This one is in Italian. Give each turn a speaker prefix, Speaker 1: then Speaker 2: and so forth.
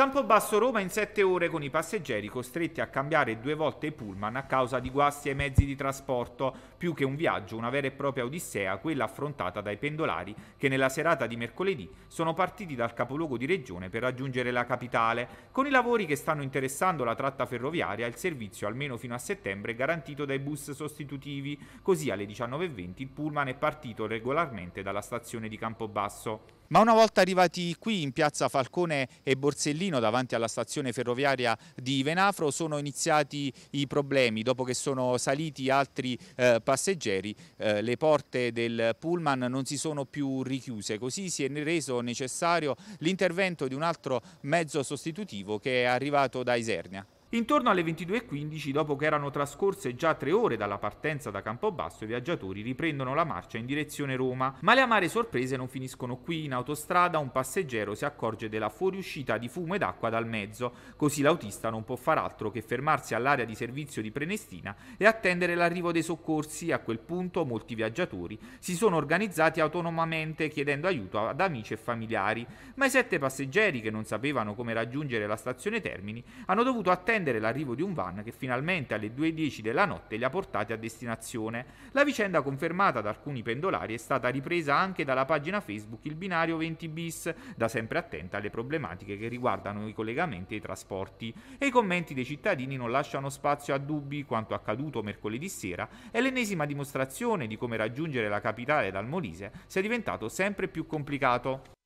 Speaker 1: Campobasso Roma in 7 ore con i passeggeri costretti a cambiare due volte i pullman a causa di guasti ai mezzi di trasporto, più che un viaggio, una vera e propria odissea, quella affrontata dai pendolari che nella serata di mercoledì sono partiti dal capoluogo di regione per raggiungere la capitale. Con i lavori che stanno interessando la tratta ferroviaria, il servizio almeno fino a settembre è garantito dai bus sostitutivi, così alle 19.20 il pullman è partito regolarmente dalla stazione di Campobasso. Ma una volta arrivati qui in piazza Falcone e Borsellino davanti alla stazione ferroviaria di Venafro sono iniziati i problemi. Dopo che sono saliti altri eh, passeggeri eh, le porte del pullman non si sono più richiuse. Così si è reso necessario l'intervento di un altro mezzo sostitutivo che è arrivato da Isernia. Intorno alle 22.15, dopo che erano trascorse già tre ore dalla partenza da Campobasso, i viaggiatori riprendono la marcia in direzione Roma. Ma le amare sorprese non finiscono qui. In autostrada un passeggero si accorge della fuoriuscita di fumo ed acqua dal mezzo, così l'autista non può far altro che fermarsi all'area di servizio di Prenestina e attendere l'arrivo dei soccorsi. A quel punto molti viaggiatori si sono organizzati autonomamente chiedendo aiuto ad amici e familiari, ma i sette passeggeri che non sapevano come raggiungere la stazione Termini hanno dovuto attendere attendere l'arrivo di un van che finalmente alle 2.10 della notte li ha portati a destinazione. La vicenda confermata da alcuni pendolari è stata ripresa anche dalla pagina Facebook Il Binario 20 bis, da sempre attenta alle problematiche che riguardano i collegamenti e i trasporti. E i commenti dei cittadini non lasciano spazio a dubbi quanto accaduto mercoledì sera è l'ennesima dimostrazione di come raggiungere la capitale dal Molise sia diventato sempre più complicato.